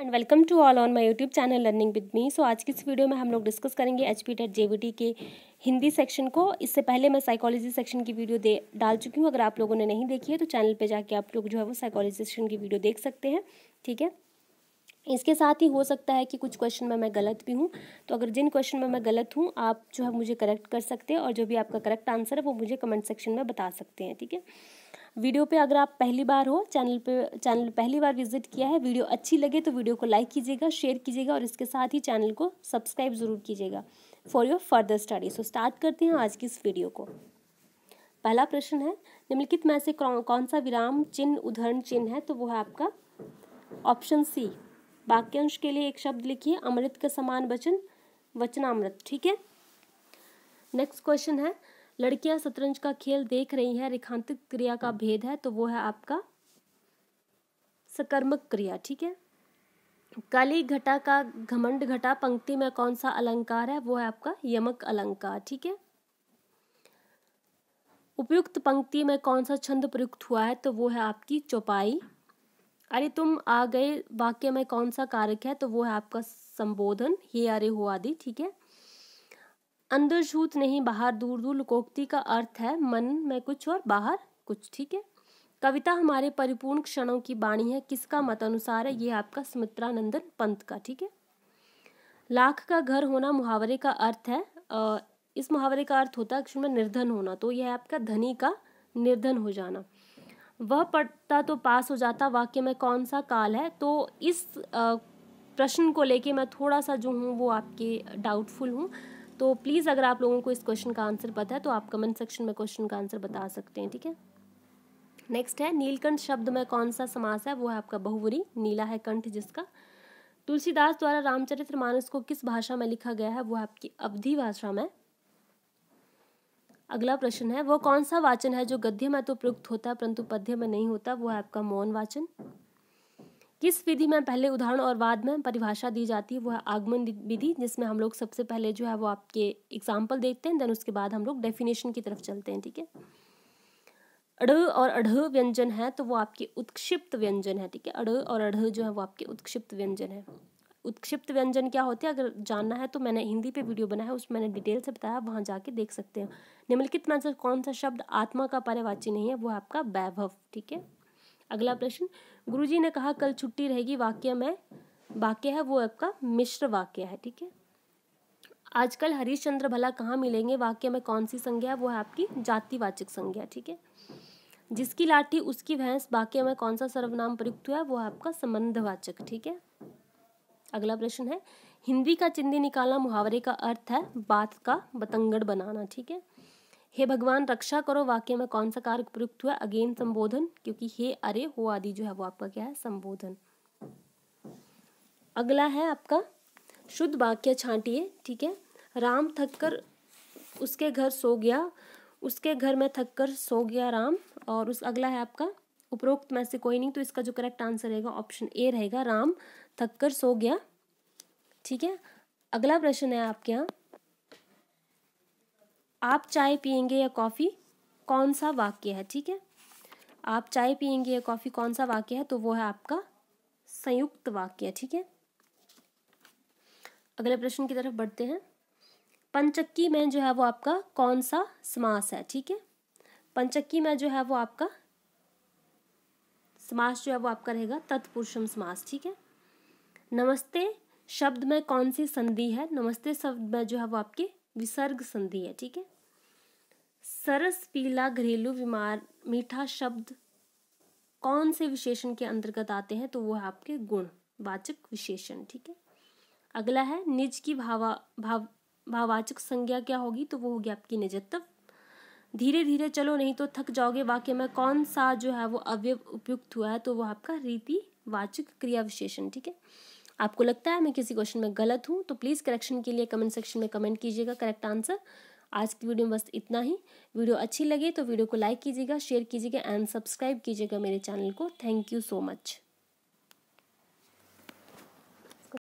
and welcome to all on my YouTube channel learning with me so आज की इस video में हम लोग डिस्कस करेंगे एच पी डेट जे के हिंदी सेक्शन को इससे पहले मैं साइकोलॉजी सेक्शन की वीडियो दे डाल चुकी हूँ अगर आप लोगों ने नहीं देखी है तो चैनल पे जाके आप लोग जो है वो साइकोलॉजी सेक्शन की वीडियो देख सकते हैं ठीक है इसके साथ ही हो सकता है कि कुछ क्वेश्चन में मैं गलत भी हूँ तो अगर जिन क्वेश्चन में मैं गलत हूँ आप जो है मुझे करेक्ट कर सकते हैं और जो भी आपका करेक्ट आंसर है वो मुझे कमेंट सेक्शन में बता सकते हैं ठीक है वीडियो पे अगर आप पहली बार हो चैनल पे चैनल पहली बार विजिट किया है वीडियो अच्छी लगे तो वीडियो को लाइक कीजिएगा शेयर कीजिएगा और इसके साथ ही चैनल को सब्सक्राइब ज़रूर कीजिएगा for your further study so start करते हैं आज की इस वीडियो को पहला प्रश्न है निम्नलिखित में से कौन सा विराम चिन्ह उदाहरण चिन्ह है तो वो है आपका ऑप्शन सी वाक्यांश के लिए एक शब्द लिखिए अमृत का समान वचन वचनामृत ठीक है नेक्स्ट क्वेश्चन है लड़कियां शतरंज का खेल देख रही हैं रेखांतिक क्रिया का भेद है तो वो है आपका सकर्मक क्रिया ठीक है काली घटा का घमंड घटा पंक्ति में कौन सा अलंकार है वो है आपका यमक अलंकार ठीक है उपयुक्त पंक्ति में कौन सा छंद प्रयुक्त हुआ है तो वो है आपकी चौपाई अरे तुम आ गए वाक्य में कौन सा कारक है तो वो है आपका संबोधन हे अरे हो आदि ठीक है अंदर छूत नहीं बाहर दूर दूर लुकोक्ति का अर्थ है मन में कुछ और बाहर कुछ ठीक है कविता हमारे परिपूर्ण क्षणों की बाणी है किसका मत अनुसार है ये आपका सुमित्रानंदन पंत का ठीक है लाख का घर होना मुहावरे का अर्थ है इस मुहावरे का अर्थ होता है में निर्धन होना तो यह आपका धनी का निर्धन हो जाना वह पढ़ता तो पास हो जाता वाक्य में कौन सा काल है तो इस प्रश्न को लेके मैं थोड़ा सा जो हूँ वो आपके डाउटफुल हूँ तो प्लीज़ अगर आप लोगों को इस क्वेश्चन का आंसर पता है तो आप कमेंट सेक्शन में क्वेश्चन का आंसर बता सकते हैं ठीक है नेक्स्ट है नीलकंठ शब्द में कौन सा समास है वो है आपका बहुवरी नीला है कंठ जिसका तुलसीदास द्वारा रामचरित्र मानस को किस भाषा में लिखा गया है वो आपकी अवधि भाषा में अगला प्रश्न है वो कौन सा वाचन है जो गद्य में तो प्रयुक्त होता है परंतु पद्य में नहीं होता वो है आपका मौन वाचन किस विधि में पहले उदाहरण और वाद में परिभाषा दी जाती है वो है आगमन विधि जिसमें हम लोग सबसे पहले जो है वो आपके एग्जाम्पल देखते हैं देन उसके बाद हम लोग डेफिनेशन की तरफ चलते हैं ठीक है अड़ और अढ़ व्यंजन है तो वो आपके उत्क्षिप्त व्यंजन है ठीक है अड़ और अढ़ जो है वो आपके उत्क्षिप्त व्यंजन है उत्क्षिप्त व्यंजन क्या होते हैं अगर जानना है तो मैंने हिंदी पे वीडियो बनाया है उसमें मैंने डिटेल से बताया वहाँ जाके देख सकते हैं निम्नलिखित में से कौन सा शब्द आत्मा का पर्यवाची नहीं है वो है आपका वैभव ठीक है अगला प्रश्न गुरुजी ने कहा कल छुट्टी रहेगी वाक्य में वाक्य है वो आपका मिश्र वाक्य है ठीक है आजकल हरिश्चंद्र भला कहाँ मिलेंगे वाक्य में कौन सी संज्ञा है वो है आपकी जातिवाचक संज्ञा ठीक है जिसकी लाठी उसकी भैंस वाक्य में कौन सा सर्वनाम प्रयुक्त हुआ है वो है आपका संबंधवाचक ठीक है अगला प्रश्न है हिंदी का चिंदी निकालना मुहावरे का अर्थ है बात का बतंगड़ बनाना ठीक है हे भगवान रक्षा करो वाक्य में कौन सा कारक प्रयुक्त हुआ अगेन संबोधन क्योंकि हे अरे हो आदि जो है वो आपका क्या है संबोधन अगला है आपका शुद्ध वाक्य छांटिए ठीक है राम थककर उसके घर सो गया उसके घर में थककर सो गया राम और उस अगला है आपका उपरोक्त में से कोई नहीं तो इसका जो करेक्ट आंसर रहेगा ऑप्शन ए रहेगा राम थककर सो गया ठीक है अगला प्रश्न है आपके यहाँ आप चाय पियेंगे या कॉफ़ी कौन सा वाक्य है ठीक है आप चाय पियेंगे या कॉफ़ी कौन सा वाक्य है तो वो है आपका संयुक्त वाक्य ठीक है अगले प्रश्न की तरफ बढ़ते हैं पंचक्की में जो है वो आपका कौन सा समास है ठीक है पंचक्की में जो है वो आपका समास जो है वो आपका रहेगा तत्पुरुषम समास ठीक है नमस्ते शब्द में कौन सी संधि है नमस्ते शब्द में जो है वो आपकी विसर्ग संधि है ठीक है सरस पीला घरेलू बीमार मीठा शब्द कौन से विशेषण के अंतर्गत आते हैं तो वो है आपके गुण वाचक विशेषण ठीक है अगला है निज की भावा भाव भाववाचक संज्ञा क्या होगी तो वो होगी आपकी निजत्व धीरे धीरे चलो नहीं तो थक जाओगे वाक्य में कौन सा जो है वो अव्यय उपयुक्त हुआ है तो वो आपका रीति वाचक क्रिया विशेषण ठीक है आपको लगता है मैं किसी क्वेश्चन में गलत हूँ तो प्लीज़ करेक्शन के लिए कमेंट सेक्शन में कमेंट कीजिएगा करेक्ट आंसर आज की वीडियो में बस इतना ही वीडियो अच्छी लगी तो वीडियो को लाइक कीजिएगा शेयर कीजिएगा एंड सब्सक्राइब कीजिएगा मेरे चैनल को थैंक यू सो मच